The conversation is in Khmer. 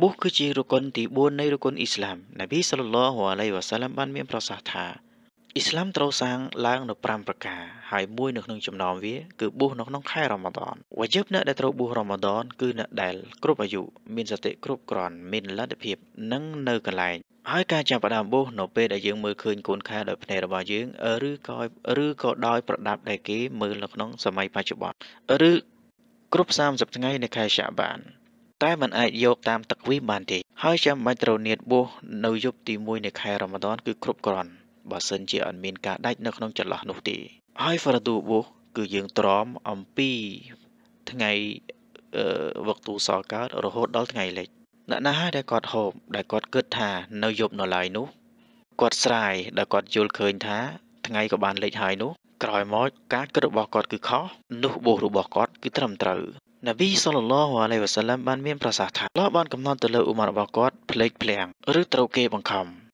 បុស្សគឺជារុគុនទី4នៃរុគុនអ៊ីស្លាមនប៊ីសល្លឡោះអាឡៃវ៉ាសាឡាមបានមានប្រសាសន៍ថាអ៊ីស្លាមត្រូវសាងឡើងនៅ5ប្រការហើយមួយនៅក្នុងចំណោមវាគឺបុស្សនៅក្នុងខែរ៉ម៉ាដនវ៉ាយិបអ្នកដែលត្រូវបុស្សរ៉ម៉ាដនគឺអ្នកដែល គ្រប់អាយុមានសតិគ្រប់គ្រាន់មានលទ្ធភាពនិងនៅកន្លែងហើយការចាប់ផ្ដើមបុស្សនៅពេលដែលយើងមើលឃើញកូនខែដោយភ្នែករបស់យើងឬក៏ឬក៏ដោយ ប្រដាប់ដែលគេមើលនៅក្នុងសម័យបច្ចុប្បន្នឬគ្រប់30ថ្ងៃនៃខែឆាបានតែมันអាចយកតាមទឹកវិបានទេ ហើយចាំបាច់ត្រូវនៀតបួសនៅយប់ទី1នៃខែរ៉ាម៉ាឌនគឺគ្រប់គ្រាន់បើសិនជាអត់មានការដាច់នៅក្នុងចន្លោះនោះទេហើយហ្វរទូបួសគឺយើងទ្រាំអំពីថ្ងៃអឺវឹកទូសកើតរហូតដល់ថ្ងៃលិចអ្នកណាហើយដែលគាត់ហូបដែលគាត់គិតថានៅយប់នៅឡើយនោះគាត់ស្រាយដែលគាត់យល់ឃើញថាថ្ងៃក៏បានលិចហើយនោះក្រោយមកការគិតរបស់គាត់គឺខុសនោះបោះរបស់គាត់គឺត្រឹមត្រូវនប៊ីសុលឡោះអាឡៃវ៉ាសាឡាំបានមានប្រសាសន៍ថាឡោះបានកំណត់ទៅលើអ៊ុមាររបស់គាត់ភ្លេចភ្លាំងឬត្រូវគេបង្ខំ